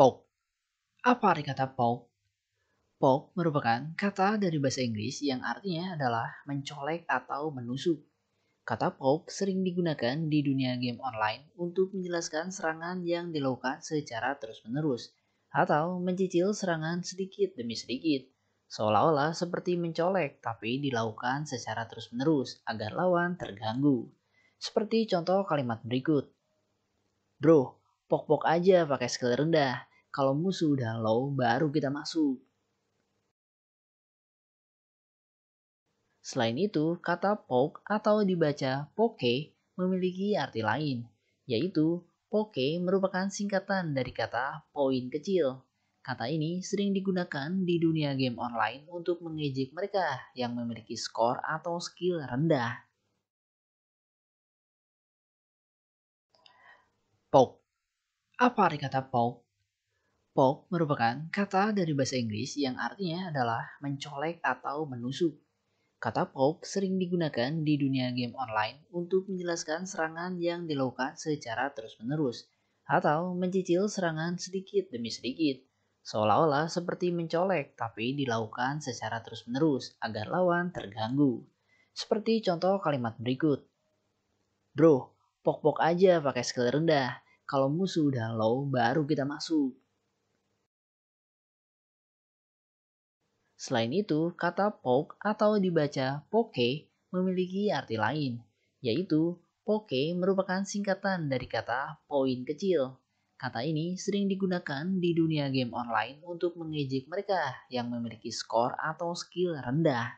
Poke. Apa arti kata poke? Poke merupakan kata dari bahasa Inggris yang artinya adalah mencolek atau menusuk. Kata poke sering digunakan di dunia game online untuk menjelaskan serangan yang dilakukan secara terus-menerus atau mencicil serangan sedikit demi sedikit, seolah-olah seperti mencolek tapi dilakukan secara terus-menerus agar lawan terganggu. Seperti contoh kalimat berikut. Bro, pok-pok aja pakai skill rendah, kalau musuh udah low, baru kita masuk. Selain itu, kata poke atau dibaca poke memiliki arti lain, yaitu poke merupakan singkatan dari kata poin kecil. Kata ini sering digunakan di dunia game online untuk mengejek mereka yang memiliki skor atau skill rendah. Poke. Apa arti kata poke? Pop merupakan kata dari bahasa Inggris yang artinya adalah mencolek atau menusuk. Kata pop sering digunakan di dunia game online untuk menjelaskan serangan yang dilakukan secara terus-menerus atau mencicil serangan sedikit demi sedikit, seolah-olah seperti mencolek tapi dilakukan secara terus-menerus agar lawan terganggu. Seperti contoh kalimat berikut. Bro, pok-pok aja pakai skill rendah. Kalau musuh udah low baru kita masuk. Selain itu, kata poke atau dibaca poke memiliki arti lain, yaitu poke merupakan singkatan dari kata poin kecil. Kata ini sering digunakan di dunia game online untuk mengejek mereka yang memiliki skor atau skill rendah.